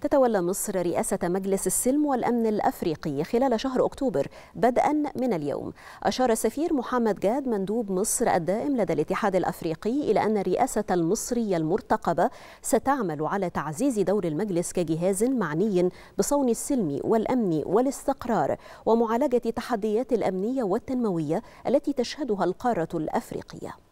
تتولى مصر رئاسة مجلس السلم والأمن الأفريقي خلال شهر أكتوبر بدءا من اليوم أشار السفير محمد جاد مندوب مصر الدائم لدى الاتحاد الأفريقي إلى أن الرئاسة المصرية المرتقبة ستعمل على تعزيز دور المجلس كجهاز معني بصون السلم والأمن والاستقرار ومعالجة التحديات الأمنية والتنموية التي تشهدها القارة الأفريقية